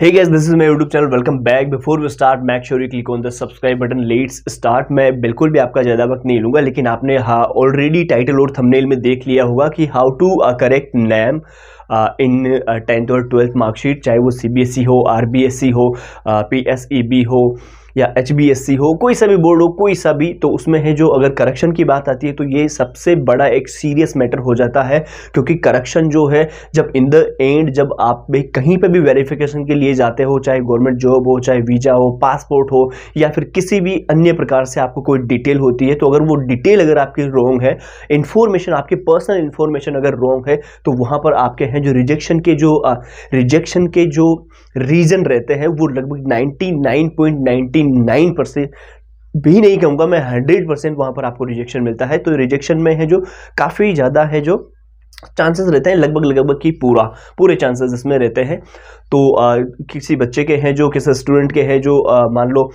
Hey guys, this is my YouTube channel. Welcome back. Before we start, make sure you click on the subscribe button. Let's start. मैं बिल्कुल भी आपका ज़्यादा वक्त नहीं लूंगा लेकिन आपने हाँ ऑलरेडी टाइटल और थंबनेल में देख लिया होगा कि how to correct name in tenth और ट्वेल्थ मार्कशीट चाहे वो सी बी एस ई हो आर बी एस सी हो पी एस ई बी हो या एच हो कोई सा भी बोर्ड हो कोई सा भी तो उसमें है जो अगर करप्शन की बात आती है तो ये सबसे बड़ा एक सीरियस मैटर हो जाता है क्योंकि करप्शन जो है जब इन द एंड जब आप भी कहीं पर भी वेरिफिकेशन के लिए जाते हो चाहे गवर्नमेंट जॉब हो चाहे वीज़ा हो पासपोर्ट हो या फिर किसी भी अन्य प्रकार से आपको कोई डिटेल होती है तो अगर वो डिटेल अगर आपकी रॉन्ग है इन्फॉर्मेशन आपकी पर्सनल इन्फॉर्मेशन अगर रॉन्ग है तो वहाँ पर आपके हैं जो रिजेक्शन के जो रिजेक्शन के जो रीज़न रहते हैं वो लगभग नाइन्टी 99 परसेंट भी नहीं कहूंगा मैं हंड्रेड परसेंट वहां पर आपको रिजेक्शन मिलता है तो रिजेक्शन में है जो काफ़ी ज़्यादा है जो चांसेस रहते हैं लगभग लगभग की पूरा पूरे चांसेस इसमें रहते हैं तो आ, किसी बच्चे के हैं जो किसी स्टूडेंट के हैं जो मान लो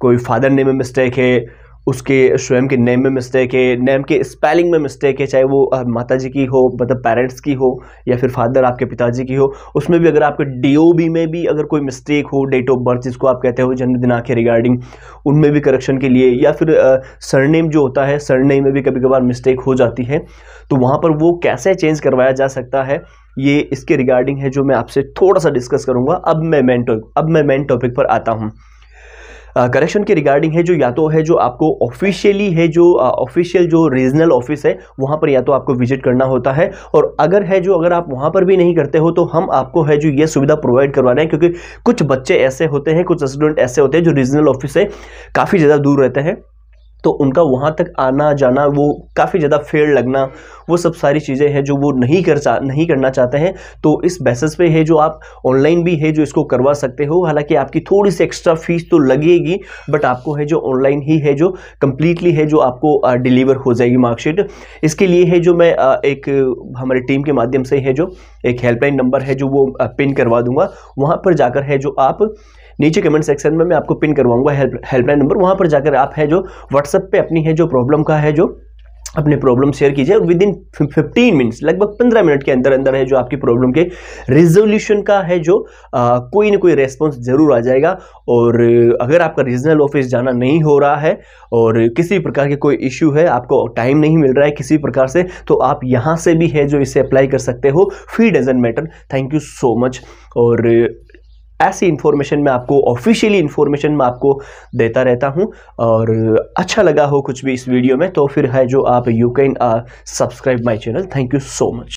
कोई फादर नेम में मिस्टेक है उसके स्वयं के नेम में मिस्टेक है नेम के स्पेलिंग में मिस्टेक है चाहे वो माता जी की हो मतलब पेरेंट्स की हो या फिर फादर आपके पिताजी की हो उसमें भी अगर आपके डी में भी अगर कोई मिस्टेक हो डेट ऑफ बर्थ जिसको आप कहते हो जन्मदिन के रिगार्डिंग उनमें भी करेक्शन के लिए या फिर सरनेम जो होता है सरनेम में भी कभी कभार मिस्टेक हो जाती है तो वहाँ पर वो कैसे चेंज करवाया जा सकता है ये इसके रिगार्डिंग है जो मैं आपसे थोड़ा सा डिस्कस करूँगा अब मैं मेन टॉपिक अब मैं मेन टॉपिक पर आता हूँ करेक्शन के रिगार्डिंग है जो या तो है जो आपको ऑफिशियली है जो ऑफिशियल जो रीजनल ऑफिस है वहाँ पर या तो आपको विजिट करना होता है और अगर है जो अगर आप वहाँ पर भी नहीं करते हो तो हम आपको है जो ये सुविधा प्रोवाइड करवा रहे हैं क्योंकि कुछ बच्चे ऐसे होते हैं कुछ स्टूडेंट ऐसे होते हैं जो रीजनल ऑफिस से काफ़ी ज़्यादा दूर रहते हैं तो उनका वहाँ तक आना जाना वो काफ़ी ज़्यादा फेयर लगना वो सब सारी चीज़ें हैं जो वो नहीं कर चा नहीं करना चाहते हैं तो इस बेसिस पे है जो आप ऑनलाइन भी है जो इसको करवा सकते हो हालांकि आपकी थोड़ी सी एक्स्ट्रा फीस तो लगेगी बट आपको है जो ऑनलाइन ही है जो कम्प्लीटली है जो आपको डिलीवर हो जाएगी मार्कशीट इसके लिए है जो मैं एक हमारी टीम के माध्यम से है जो एक हेल्पलाइन नंबर है जो वो पिन करवा दूंगा वहाँ पर जाकर है जो आप नीचे कमेंट सेक्शन में मैं आपको पिन करवाऊंगा हेल्प हेल्पलाइन नंबर वहाँ पर जाकर आप है जो व्हाट्सअप पे अपनी है जो प्रॉब्लम का है जो अपने प्रॉब्लम शेयर कीजिए और विद इन फिफ्टीन मिनट्स लगभग पंद्रह मिनट के अंदर अंदर है जो आपकी प्रॉब्लम के रिजोल्यूशन का है जो आ, कोई ना कोई रेस्पॉन्स ज़रूर आ जाएगा और अगर आपका रीजनल ऑफिस जाना नहीं हो रहा है और किसी प्रकार के कोई इश्यू है आपको टाइम नहीं मिल रहा है किसी प्रकार से तो आप यहाँ से भी है जो इसे अप्लाई कर सकते हो fee doesn't matter thank you so much और ऐसी इन्फॉर्मेशन मैं आपको ऑफिशियली इन्फॉर्मेशन मैं आपको देता रहता हूँ और अच्छा लगा हो कुछ भी इस वीडियो में तो फिर है जो आप you can subscribe my channel thank you so much